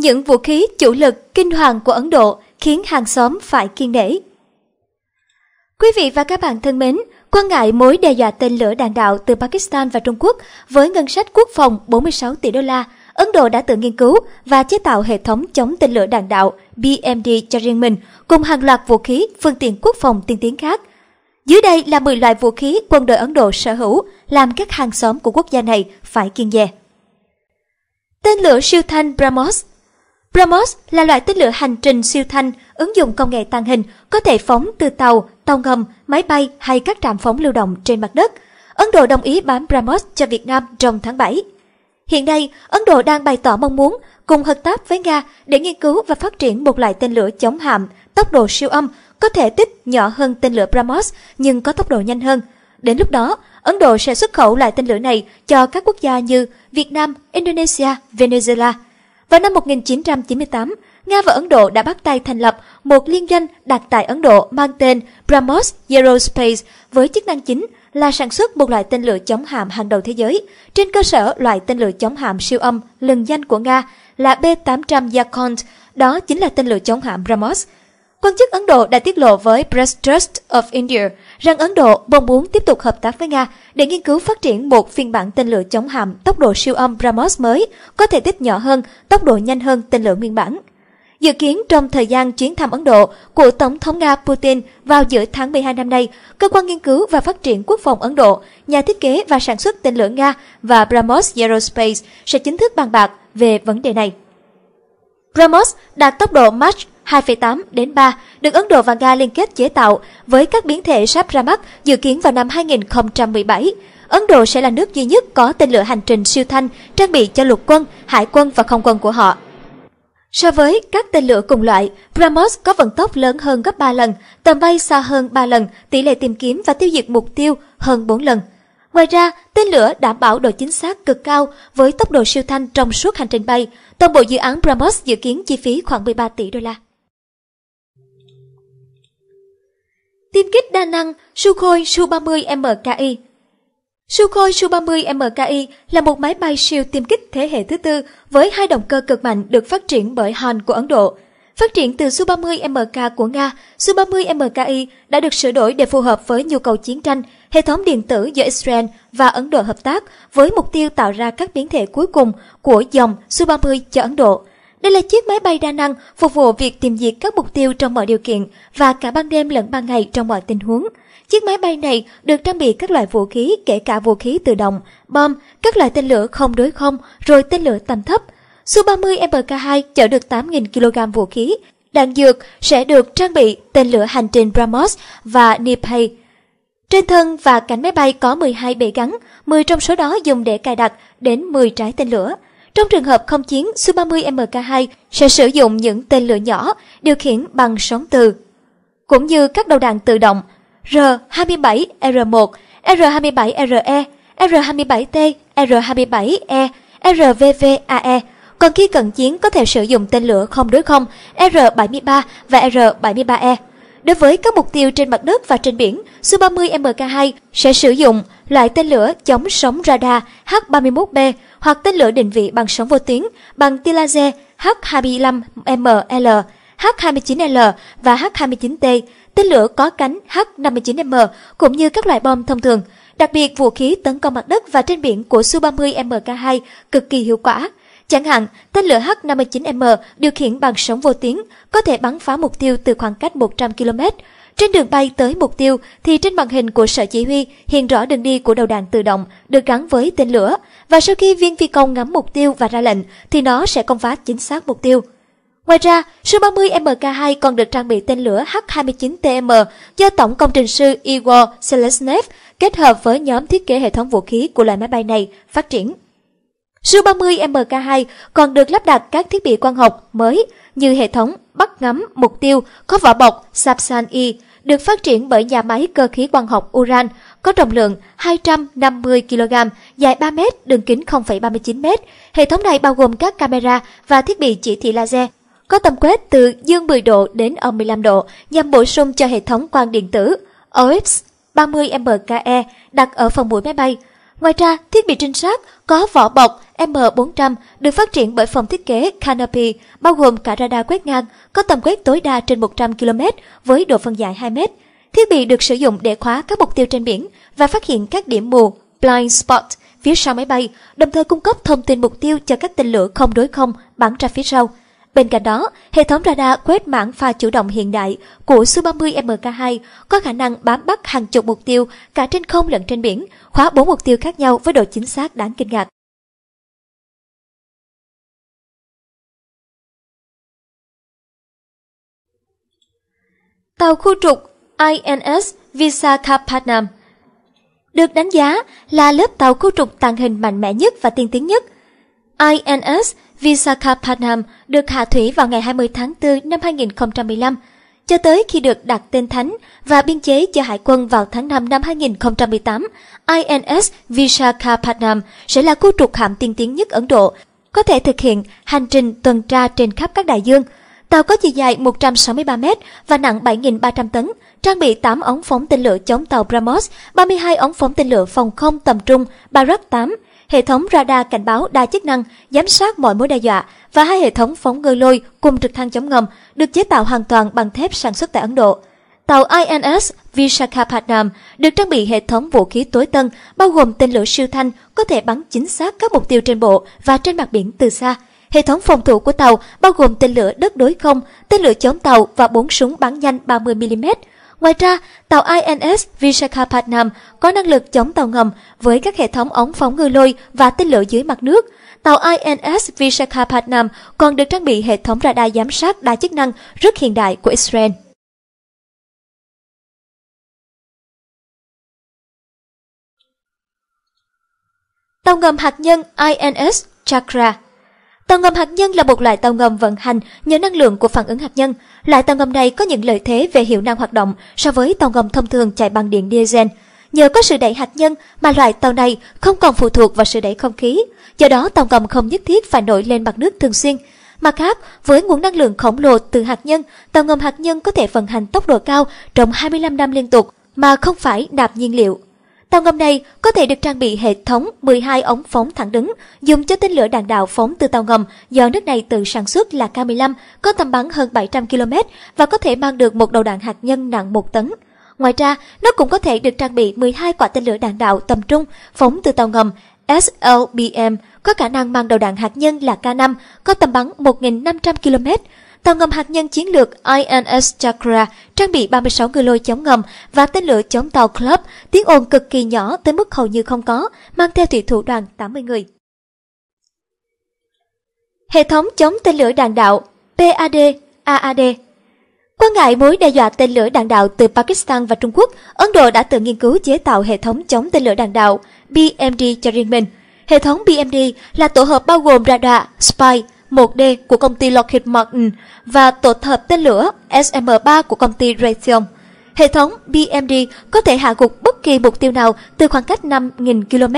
Những vũ khí chủ lực kinh hoàng của Ấn Độ khiến hàng xóm phải kiên nể. Quý vị và các bạn thân mến, quan ngại mối đe dọa tên lửa đạn đạo từ Pakistan và Trung Quốc với ngân sách quốc phòng 46 tỷ đô la, Ấn Độ đã tự nghiên cứu và chế tạo hệ thống chống tên lửa đạn đạo BMD cho riêng mình cùng hàng loạt vũ khí, phương tiện quốc phòng tiên tiến khác. Dưới đây là 10 loại vũ khí quân đội Ấn Độ sở hữu làm các hàng xóm của quốc gia này phải kiên dè. Tên lửa siêu thanh BrahMos BrahMos là loại tên lửa hành trình siêu thanh, ứng dụng công nghệ tàng hình, có thể phóng từ tàu, tàu ngầm, máy bay hay các trạm phóng lưu động trên mặt đất. Ấn Độ đồng ý bán BrahMos cho Việt Nam trong tháng 7. Hiện nay, Ấn Độ đang bày tỏ mong muốn cùng hợp tác với Nga để nghiên cứu và phát triển một loại tên lửa chống hạm, tốc độ siêu âm, có thể tích nhỏ hơn tên lửa BrahMos nhưng có tốc độ nhanh hơn. Đến lúc đó, Ấn Độ sẽ xuất khẩu loại tên lửa này cho các quốc gia như Việt Nam, Indonesia, Venezuela – vào năm 1998, Nga và Ấn Độ đã bắt tay thành lập một liên doanh đặt tại Ấn Độ mang tên Brahmos Aerospace với chức năng chính là sản xuất một loại tên lửa chống hạm hàng đầu thế giới trên cơ sở loại tên lửa chống hạm siêu âm lừng danh của Nga là B-800 Yakhont, đó chính là tên lửa chống hạm Brahmos. Quan chức Ấn Độ đã tiết lộ với Press Trust of India rằng Ấn Độ mong muốn tiếp tục hợp tác với Nga để nghiên cứu phát triển một phiên bản tên lửa chống hạm tốc độ siêu âm BrahMos mới, có thể tích nhỏ hơn, tốc độ nhanh hơn tên lửa nguyên bản. Dự kiến trong thời gian chuyến thăm Ấn Độ của Tổng thống Nga Putin vào giữa tháng 12 năm nay, Cơ quan Nghiên cứu và Phát triển Quốc phòng Ấn Độ, nhà thiết kế và sản xuất tên lửa Nga và BrahMos Aerospace sẽ chính thức bàn bạc về vấn đề này. BrahMos đạt tốc độ Mach 2,8 đến 3 được Ấn Độ và Nga liên kết chế tạo với các biến thể sắp ra mắt dự kiến vào năm 2017. Ấn Độ sẽ là nước duy nhất có tên lửa hành trình siêu thanh trang bị cho lục quân, hải quân và không quân của họ. So với các tên lửa cùng loại, BrahMos có vận tốc lớn hơn gấp 3 lần, tầm bay xa hơn 3 lần, tỷ lệ tìm kiếm và tiêu diệt mục tiêu hơn 4 lần. Ngoài ra, tên lửa đảm bảo độ chính xác cực cao với tốc độ siêu thanh trong suốt hành trình bay. Toàn bộ dự án BrahMos dự kiến chi phí khoảng 13 tỷ đô la. tiêm kích đa năng Sukhoi Su-30MKI. Sukhoi Su-30MKI là một máy bay siêu tiêm kích thế hệ thứ tư với hai động cơ cực mạnh được phát triển bởi Han của Ấn Độ. Phát triển từ Su-30MK của Nga, Su-30MKI đã được sửa đổi để phù hợp với nhu cầu chiến tranh, hệ thống điện tử giữa Israel và Ấn Độ hợp tác với mục tiêu tạo ra các biến thể cuối cùng của dòng Su-30 cho Ấn Độ – đây là chiếc máy bay đa năng phục vụ việc tìm diệt các mục tiêu trong mọi điều kiện và cả ban đêm lẫn ban ngày trong mọi tình huống. Chiếc máy bay này được trang bị các loại vũ khí kể cả vũ khí tự động, bom, các loại tên lửa không đối không rồi tên lửa tầm thấp. Su-30 MK2 chở được 8.000 kg vũ khí, đạn dược sẽ được trang bị tên lửa hành trình BrahMos và Nipay. Trên thân và cánh máy bay có 12 bệ gắn, 10 trong số đó dùng để cài đặt đến 10 trái tên lửa. Trong trường hợp không chiến, Su-30 MK2 sẽ sử dụng những tên lửa nhỏ điều khiển bằng sóng từ. Cũng như các đầu đạn tự động R-27R1, R-27RE, R-27T, R-27E, RVVAE. Còn khi cận chiến có thể sử dụng tên lửa không đối không R-73 và R-73E. Đối với các mục tiêu trên mặt đất và trên biển, Su-30 MK2 sẽ sử dụng loại tên lửa chống sóng radar H-31B hoặc tên lửa định vị bằng sóng vô tuyến bằng tia laser H-25ML, H-29L và H-29T, tên lửa có cánh H-59M cũng như các loại bom thông thường. Đặc biệt, vũ khí tấn công mặt đất và trên biển của Su-30MK2 cực kỳ hiệu quả Chẳng hạn, tên lửa H-59M điều khiển bằng sóng vô tuyến có thể bắn phá mục tiêu từ khoảng cách 100 km. Trên đường bay tới mục tiêu thì trên màn hình của sở chỉ huy hiện rõ đường đi của đầu đạn tự động được gắn với tên lửa và sau khi viên phi công ngắm mục tiêu và ra lệnh thì nó sẽ công phá chính xác mục tiêu. Ngoài ra, Su-30 MK2 còn được trang bị tên lửa H-29TM do tổng công trình sư Igor Selesnev kết hợp với nhóm thiết kế hệ thống vũ khí của loại máy bay này phát triển. Su-30 MK2 còn được lắp đặt các thiết bị quang học mới như hệ thống bắt ngắm mục tiêu có vỏ bọc Sapsan-E được phát triển bởi nhà máy cơ khí quang học Uran có trọng lượng 250 kg, dài 3 m, đường kính 0,39 m. Hệ thống này bao gồm các camera và thiết bị chỉ thị laser có tầm quét từ dương 10 độ đến âm 15 độ nhằm bổ sung cho hệ thống quang điện tử OX 30MKE đặt ở phòng mũi máy bay Ngoài ra, thiết bị trinh sát có vỏ bọc M400 được phát triển bởi phòng thiết kế Canopy, bao gồm cả radar quét ngang, có tầm quét tối đa trên 100 km với độ phân giải 2 m. Thiết bị được sử dụng để khóa các mục tiêu trên biển và phát hiện các điểm mù blind spot phía sau máy bay, đồng thời cung cấp thông tin mục tiêu cho các tên lửa không đối không bắn ra phía sau. Bên cạnh đó, hệ thống radar quét mảng pha chủ động hiện đại của Su-30 MK2 có khả năng bám bắt hàng chục mục tiêu cả trên không lẫn trên biển, khóa 4 mục tiêu khác nhau với độ chính xác đáng kinh ngạc. Tàu khu trục INS Visakhapatnam được đánh giá là lớp tàu khu trục tàng hình mạnh mẽ nhất và tiên tiến nhất. INS Visakhapatnam được hạ thủy vào ngày 20 tháng 4 năm 2015, cho tới khi được đặt tên thánh và biên chế cho hải quân vào tháng 5 năm 2018, INS Visakhapatnam sẽ là khu trục hạm tiên tiến nhất Ấn Độ, có thể thực hiện hành trình tuần tra trên khắp các đại dương. Tàu có chiều dài 163 m và nặng 7.300 tấn, trang bị 8 ống phóng tên lửa chống tàu BrahMos, 32 ống phóng tên lửa phòng không tầm trung Barak 8, hệ thống radar cảnh báo đa chức năng, giám sát mọi mối đe dọa và hai hệ thống phóng ngư lôi cùng trực thăng chống ngầm được chế tạo hoàn toàn bằng thép sản xuất tại Ấn Độ. Tàu INS Vishakhapatnam được trang bị hệ thống vũ khí tối tân, bao gồm tên lửa siêu thanh có thể bắn chính xác các mục tiêu trên bộ và trên mặt biển từ xa. Hệ thống phòng thủ của tàu bao gồm tên lửa đất đối không, tên lửa chống tàu và bốn súng bắn nhanh 30mm. Ngoài ra, tàu INS Visakhapatnam có năng lực chống tàu ngầm với các hệ thống ống phóng ngư lôi và tên lửa dưới mặt nước. Tàu INS Visakhapatnam còn được trang bị hệ thống radar giám sát đa chức năng rất hiện đại của Israel. Tàu ngầm hạt nhân INS Chakra Tàu ngầm hạt nhân là một loại tàu ngầm vận hành nhờ năng lượng của phản ứng hạt nhân. Loại tàu ngầm này có những lợi thế về hiệu năng hoạt động so với tàu ngầm thông thường chạy bằng điện diesel. Nhờ có sự đẩy hạt nhân mà loại tàu này không còn phụ thuộc vào sự đẩy không khí, do đó tàu ngầm không nhất thiết phải nổi lên mặt nước thường xuyên. Mặt khác, với nguồn năng lượng khổng lồ từ hạt nhân, tàu ngầm hạt nhân có thể vận hành tốc độ cao trong 25 năm liên tục mà không phải đạp nhiên liệu. Tàu ngầm này có thể được trang bị hệ thống 12 ống phóng thẳng đứng, dùng cho tên lửa đạn đạo phóng từ tàu ngầm do nước này tự sản xuất là K-15, có tầm bắn hơn 700 km và có thể mang được một đầu đạn hạt nhân nặng 1 tấn. Ngoài ra, nó cũng có thể được trang bị 12 quả tên lửa đạn đạo tầm trung phóng từ tàu ngầm SLBM có khả năng mang đầu đạn hạt nhân là K5 có tầm bắn 1.500 km, tàu ngầm hạt nhân chiến lược INS Chakra trang bị 36 người lôi chống ngầm và tên lửa chống tàu Club, tiếng ồn cực kỳ nhỏ tới mức hầu như không có, mang theo thủy thủ đoàn 80 người. Hệ thống chống tên lửa đạn đạo PAD, AAD Quan ngại mối đe dọa tên lửa đạn đạo từ Pakistan và Trung Quốc, Ấn Độ đã tự nghiên cứu chế tạo hệ thống chống tên lửa đạn đạo BMD cho riêng mình. Hệ thống BMD là tổ hợp bao gồm radar, spy, 1D của công ty Lockheed Martin và tổ hợp tên lửa SM-3 của công ty Raytheon. Hệ thống BMD có thể hạ gục bất kỳ mục tiêu nào từ khoảng cách 5.000 km.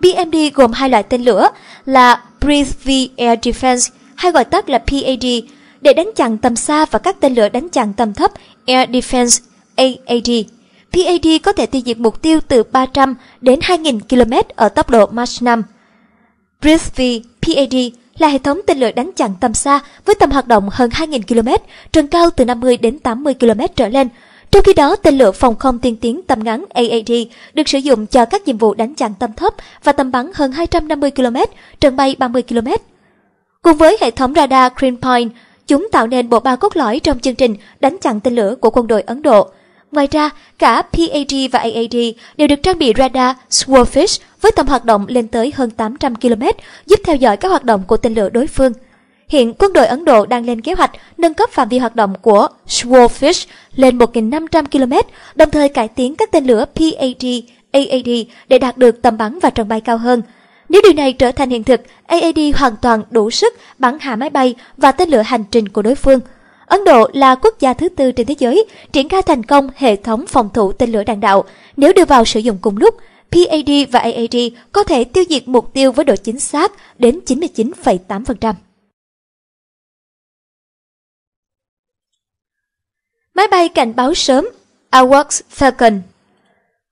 BMD gồm hai loại tên lửa là Breeze V Air Defense hay gọi tắt là PAD để đánh chặn tầm xa và các tên lửa đánh chặn tầm thấp Air Defense AAD. PAD có thể tiêu diệt mục tiêu từ 300 đến 2.000 km ở tốc độ Mach 5. Breeze V PAD là hệ thống tên lửa đánh chặn tầm xa với tầm hoạt động hơn 2.000 km, tầm cao từ 50 đến 80 km trở lên. Trong khi đó, tên lửa phòng không tiên tiến tầm ngắn AAD được sử dụng cho các nhiệm vụ đánh chặn tầm thấp và tầm bắn hơn 250 km, trần bay 30 km. Cùng với hệ thống radar Point, chúng tạo nên bộ ba cốt lõi trong chương trình đánh chặn tên lửa của quân đội Ấn Độ. Ngoài ra, cả PAD và AAD đều được trang bị radar Swordfish với tầm hoạt động lên tới hơn 800 km, giúp theo dõi các hoạt động của tên lửa đối phương. Hiện quân đội Ấn Độ đang lên kế hoạch nâng cấp phạm vi hoạt động của Swordfish lên 1.500 km, đồng thời cải tiến các tên lửa PAD, AAD để đạt được tầm bắn và trần bay cao hơn. Nếu điều này trở thành hiện thực, AAD hoàn toàn đủ sức bắn hạ máy bay và tên lửa hành trình của đối phương. Ấn Độ là quốc gia thứ tư trên thế giới triển khai thành công hệ thống phòng thủ tên lửa đạn đạo nếu đưa vào sử dụng cùng lúc. PAD và AAD có thể tiêu diệt mục tiêu với độ chính xác đến 99,8%. Máy bay cảnh báo sớm AWACS Falcon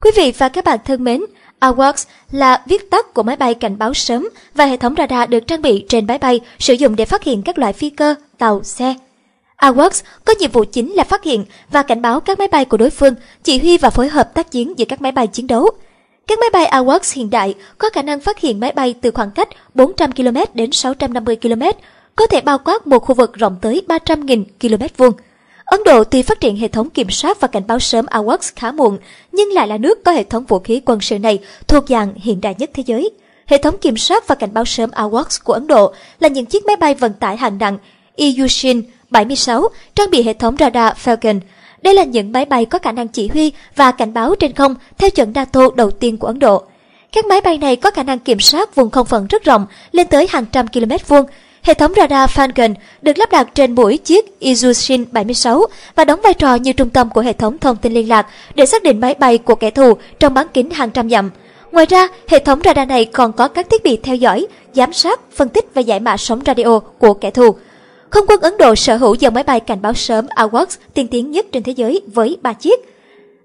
Quý vị và các bạn thân mến, AWACS là viết tắt của máy bay cảnh báo sớm và hệ thống radar được trang bị trên máy bay sử dụng để phát hiện các loại phi cơ, tàu, xe. AWACS có nhiệm vụ chính là phát hiện và cảnh báo các máy bay của đối phương, chỉ huy và phối hợp tác chiến giữa các máy bay chiến đấu. Các máy bay AWACS hiện đại có khả năng phát hiện máy bay từ khoảng cách 400 km đến 650 km, có thể bao quát một khu vực rộng tới 300.000 km vuông. Ấn Độ tuy phát triển hệ thống kiểm soát và cảnh báo sớm AWACS khá muộn, nhưng lại là nước có hệ thống vũ khí quân sự này thuộc dạng hiện đại nhất thế giới. Hệ thống kiểm soát và cảnh báo sớm AWACS của Ấn Độ là những chiếc máy bay vận tải hạng nặng Ilyushin e 76 trang bị hệ thống radar Falcon đây là những máy bay có khả năng chỉ huy và cảnh báo trên không theo chuẩn NATO đầu tiên của Ấn Độ. Các máy bay này có khả năng kiểm soát vùng không phận rất rộng, lên tới hàng trăm km vuông. Hệ thống radar Falcon được lắp đặt trên mũi chiếc Izushin 76 và đóng vai trò như trung tâm của hệ thống thông tin liên lạc để xác định máy bay của kẻ thù trong bán kính hàng trăm dặm. Ngoài ra, hệ thống radar này còn có các thiết bị theo dõi, giám sát, phân tích và giải mã sóng radio của kẻ thù. Không quân Ấn Độ sở hữu dòng máy bay cảnh báo sớm AWACS tiên tiến nhất trên thế giới với 3 chiếc.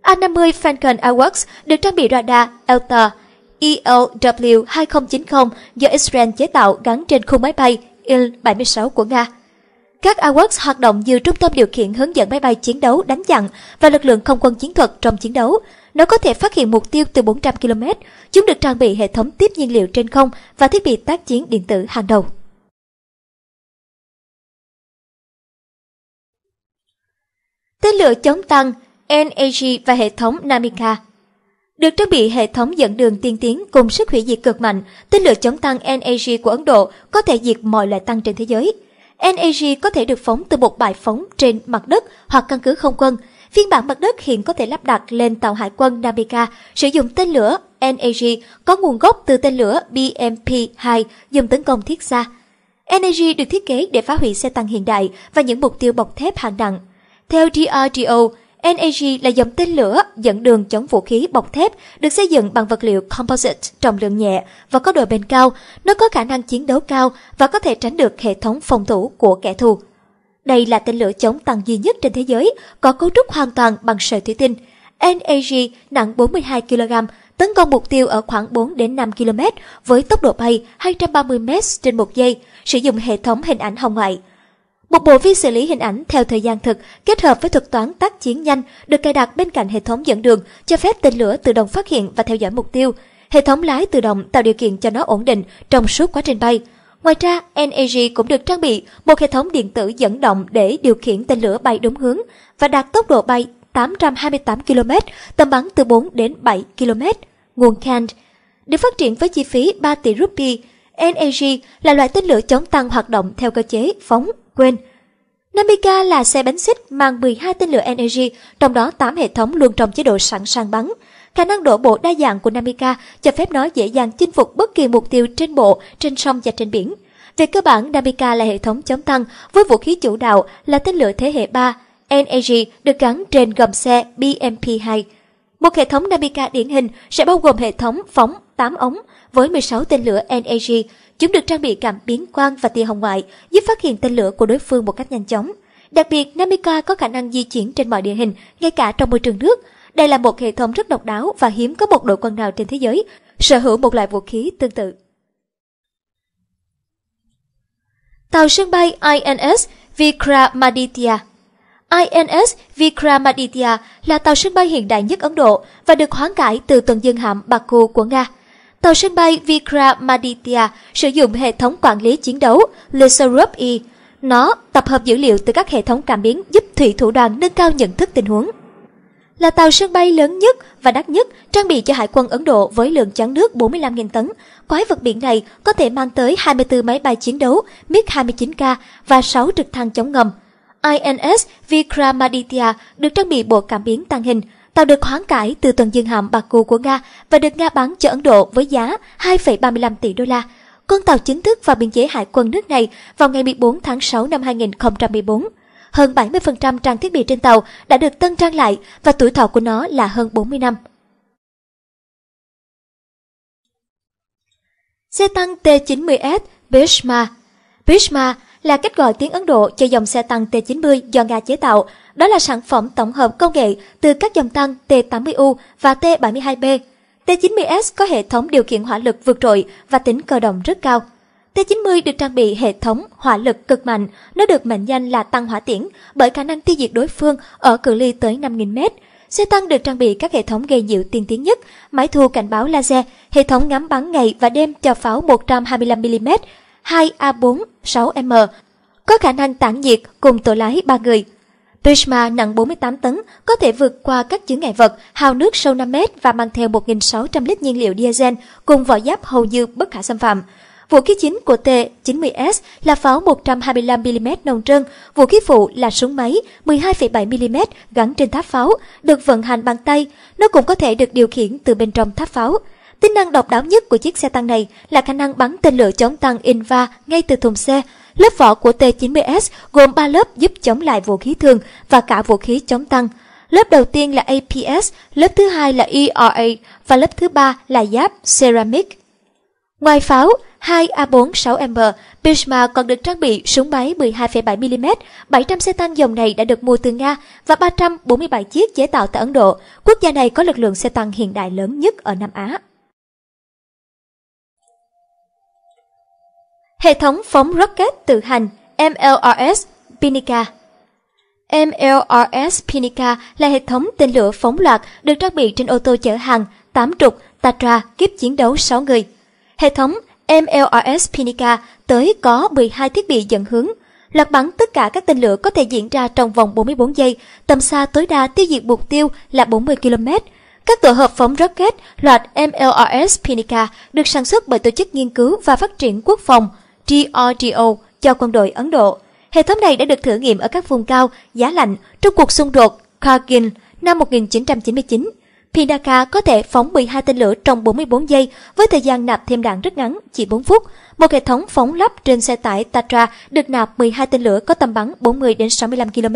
A-50 Falcon AWACS được trang bị radar ELTA ELW-2090 do Israel chế tạo gắn trên khung máy bay Il-76 của Nga. Các AWACS hoạt động như trung tâm điều khiển hướng dẫn máy bay chiến đấu đánh chặn và lực lượng không quân chiến thuật trong chiến đấu. Nó có thể phát hiện mục tiêu từ 400 km. Chúng được trang bị hệ thống tiếp nhiên liệu trên không và thiết bị tác chiến điện tử hàng đầu. tên lửa chống tăng NAG và hệ thống Namika. Được trang bị hệ thống dẫn đường tiên tiến cùng sức hủy diệt cực mạnh, tên lửa chống tăng NAG của Ấn Độ có thể diệt mọi loại tăng trên thế giới. NAG có thể được phóng từ một bài phóng trên mặt đất hoặc căn cứ không quân. Phiên bản mặt đất hiện có thể lắp đặt lên tàu hải quân Namika sử dụng tên lửa NAG có nguồn gốc từ tên lửa BMP-2 dùng tấn công thiết xa. NAG được thiết kế để phá hủy xe tăng hiện đại và những mục tiêu bọc thép hạng nặng theo DRDO, NAG là dòng tên lửa dẫn đường chống vũ khí bọc thép được xây dựng bằng vật liệu composite trọng lượng nhẹ và có độ bền cao. Nó có khả năng chiến đấu cao và có thể tránh được hệ thống phòng thủ của kẻ thù. Đây là tên lửa chống tăng duy nhất trên thế giới có cấu trúc hoàn toàn bằng sợi thủy tinh. NAG nặng 42 kg, tấn công mục tiêu ở khoảng 4 đến 5 km với tốc độ bay 230 m trên một giây, sử dụng hệ thống hình ảnh hồng ngoại. Một bộ vi xử lý hình ảnh theo thời gian thực kết hợp với thuật toán tác chiến nhanh được cài đặt bên cạnh hệ thống dẫn đường cho phép tên lửa tự động phát hiện và theo dõi mục tiêu. Hệ thống lái tự động tạo điều kiện cho nó ổn định trong suốt quá trình bay. Ngoài ra, NAG cũng được trang bị một hệ thống điện tử dẫn động để điều khiển tên lửa bay đúng hướng và đạt tốc độ bay 828 km, tầm bắn từ 4 đến 7 km. Nguồn Kant được phát triển với chi phí 3 tỷ rupee NAG là loại tên lửa chống tăng hoạt động theo cơ chế phóng, quên. Namika là xe bánh xích mang 12 tên lửa NAG, trong đó 8 hệ thống luôn trong chế độ sẵn sàng bắn. Khả năng đổ bộ đa dạng của Namika cho phép nó dễ dàng chinh phục bất kỳ mục tiêu trên bộ, trên sông và trên biển. Về cơ bản, Namika là hệ thống chống tăng với vũ khí chủ đạo là tên lửa thế hệ 3. NAG được gắn trên gầm xe BMP-2. Một hệ thống Namika điển hình sẽ bao gồm hệ thống phóng 8 ống với 16 tên lửa NAG. Chúng được trang bị cảm biến quang và tia hồng ngoại, giúp phát hiện tên lửa của đối phương một cách nhanh chóng. Đặc biệt, Namika có khả năng di chuyển trên mọi địa hình, ngay cả trong môi trường nước. Đây là một hệ thống rất độc đáo và hiếm có một đội quân nào trên thế giới sở hữu một loại vũ khí tương tự. Tàu sân bay INS Vikramaditya INS Vikramaditya là tàu sân bay hiện đại nhất Ấn Độ và được hoán cải từ tuần dương hạm Baku của Nga. Tàu sân bay Vikramaditya sử dụng hệ thống quản lý chiến đấu Lesarup E. Nó tập hợp dữ liệu từ các hệ thống cảm biến giúp thủy thủ đoàn nâng cao nhận thức tình huống. Là tàu sân bay lớn nhất và đắt nhất trang bị cho Hải quân Ấn Độ với lượng chắn nước 45.000 tấn, quái vật biển này có thể mang tới 24 máy bay chiến đấu MiG-29K và 6 trực thăng chống ngầm. INS Vikramaditya được trang bị bộ cảm biến tàng hình tàu được hoán cải từ tuần dương hạm Baku của Nga và được Nga bán cho Ấn Độ với giá 2,35 tỷ đô la. Con tàu chính thức vào biên giới hải quân nước này vào ngày 14 tháng 6 năm 2014. Hơn 70% trang thiết bị trên tàu đã được tân trang lại và tuổi thọ của nó là hơn 40 năm. Xe tăng T-90S Bishma Bishma là cách gọi tiếng Ấn Độ cho dòng xe tăng T-90 do Nga chế tạo, đó là sản phẩm tổng hợp công nghệ từ các dòng tăng T80U và T72B. T90S có hệ thống điều khiển hỏa lực vượt trội và tính cơ động rất cao. T90 được trang bị hệ thống hỏa lực cực mạnh, nó được mệnh danh là tăng hỏa tiễn bởi khả năng tiêu diệt đối phương ở cự ly tới 5.000m. Xe tăng được trang bị các hệ thống gây nhiễu tiên tiến nhất, máy thu cảnh báo laser, hệ thống ngắm bắn ngày và đêm cho pháo 125mm, 2A46M, có khả năng tản nhiệt cùng tổ lái 3 người. Prisma nặng 48 tấn, có thể vượt qua các chướng ngại vật, hào nước sâu 5 mét và mang theo 1.600 lít nhiên liệu diesel cùng vỏ giáp hầu như bất khả xâm phạm. Vũ khí chính của T-90S là pháo 125mm nòng trơn, vũ khí phụ là súng máy 12,7mm gắn trên tháp pháo, được vận hành bằng tay, nó cũng có thể được điều khiển từ bên trong tháp pháo. Tính năng độc đáo nhất của chiếc xe tăng này là khả năng bắn tên lửa chống tăng Inva ngay từ thùng xe, Lớp vỏ của T-90S gồm 3 lớp giúp chống lại vũ khí thường và cả vũ khí chống tăng. Lớp đầu tiên là APS, lớp thứ hai là ERA và lớp thứ ba là giáp ceramic. Ngoài pháo, 2 A46M, Bismarck còn được trang bị súng máy 12,7mm, 700 xe tăng dòng này đã được mua từ Nga và 347 chiếc chế tạo tại Ấn Độ. Quốc gia này có lực lượng xe tăng hiện đại lớn nhất ở Nam Á. hệ thống phóng rocket tự hành MLRS Pinica. MLRS Pinica là hệ thống tên lửa phóng loạt được trang bị trên ô tô chở hàng 8 trục Tatra kiếp chiến đấu 6 người. Hệ thống MLRS Pinica tới có 12 thiết bị dẫn hướng, loạt bắn tất cả các tên lửa có thể diễn ra trong vòng 44 giây, tầm xa tối đa tiêu diệt mục tiêu là 40 km. Các tổ hợp phóng rocket loạt MLRS Pinica được sản xuất bởi Tổ chức Nghiên cứu và Phát triển Quốc phòng – TRTO cho quân đội Ấn Độ. Hệ thống này đã được thử nghiệm ở các vùng cao, giá lạnh trong cuộc xung đột Kargil năm 1999. Pinaka có thể phóng 12 tên lửa trong 44 giây với thời gian nạp thêm đạn rất ngắn, chỉ 4 phút. Một hệ thống phóng lắp trên xe tải Tatra được nạp 12 tên lửa có tầm bắn 40 đến 65 km.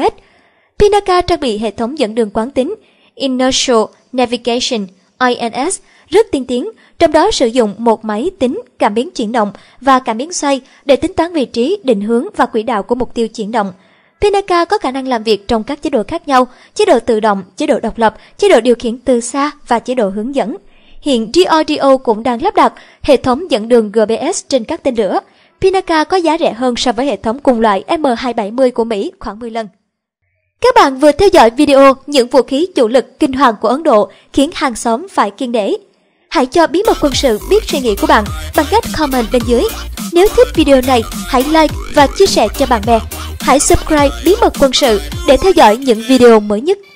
Pinaka trang bị hệ thống dẫn đường quán tính Inertial Navigation INS rất tiên tiến trong đó sử dụng một máy tính cảm biến chuyển động và cảm biến xoay để tính toán vị trí, định hướng và quỹ đạo của mục tiêu chuyển động. Pinaka có khả năng làm việc trong các chế độ khác nhau, chế độ tự động, chế độ độc lập, chế độ điều khiển từ xa và chế độ hướng dẫn. Hiện DRDO cũng đang lắp đặt hệ thống dẫn đường GPS trên các tên lửa. Pinaka có giá rẻ hơn so với hệ thống cùng loại M270 của Mỹ khoảng 10 lần. Các bạn vừa theo dõi video những vũ khí chủ lực kinh hoàng của Ấn Độ khiến hàng xóm phải kiên nể. Hãy cho bí mật quân sự biết suy nghĩ của bạn bằng cách comment bên dưới. Nếu thích video này, hãy like và chia sẻ cho bạn bè. Hãy subscribe Bí mật quân sự để theo dõi những video mới nhất.